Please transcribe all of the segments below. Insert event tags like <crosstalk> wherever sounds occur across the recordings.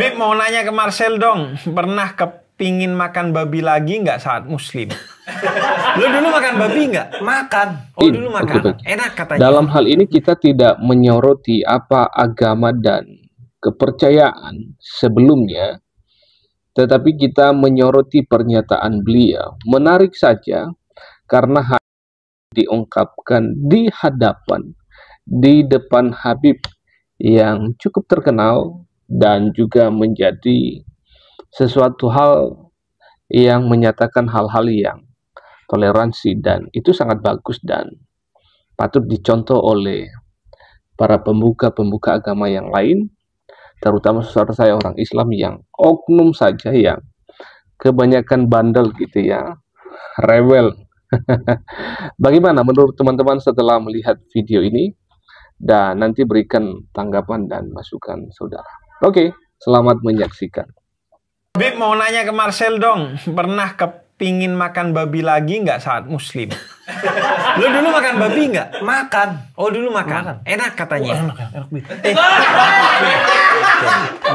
Bib mau nanya ke Marcel dong, pernah kepingin makan babi lagi nggak saat muslim? Lu dulu makan babi nggak? Makan. Oh iya, dulu makan. Betul. Enak katanya. Dalam hal ini kita tidak menyoroti apa agama dan kepercayaan sebelumnya, tetapi kita menyoroti pernyataan beliau. Menarik saja karena diungkapkan di hadapan di depan Habib yang cukup terkenal dan juga menjadi sesuatu hal yang menyatakan hal-hal yang toleransi dan itu sangat bagus dan patut dicontoh oleh para pembuka-pembuka agama yang lain terutama saudara saya orang Islam yang oknum saja yang kebanyakan bandel gitu ya rewel <laughs> bagaimana menurut teman-teman setelah melihat video ini dan nanti berikan tanggapan dan masukan saudara Oke, selamat menyaksikan. Bib mau nanya ke Marcel dong, pernah kepingin makan babi lagi nggak saat muslim? Lu dulu makan babi nggak? Makan. Oh dulu makan. makan. Enak katanya. Oh, enak, enak, enak. Eh.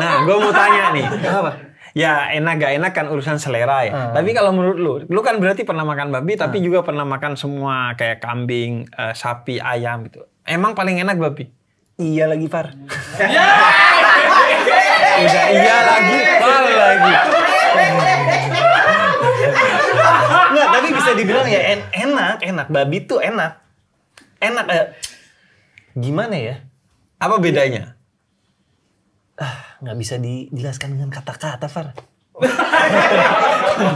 nah, gue mau tanya nih. Apa? ya enak gak enak kan urusan selera ya. Hmm. Tapi kalau menurut lu, lu kan berarti pernah makan babi, ah. tapi juga pernah makan semua kayak kambing, uh, sapi, ayam gitu. Emang paling enak babi? Iya lagi Far. Ya! Enggak, tapi bisa dibilang ya en enak, enak. Babi tuh enak. Enak. Eh. Gimana ya? Apa bedanya? Ah, nggak bisa dijelaskan dengan kata-kata, Far. <laughs>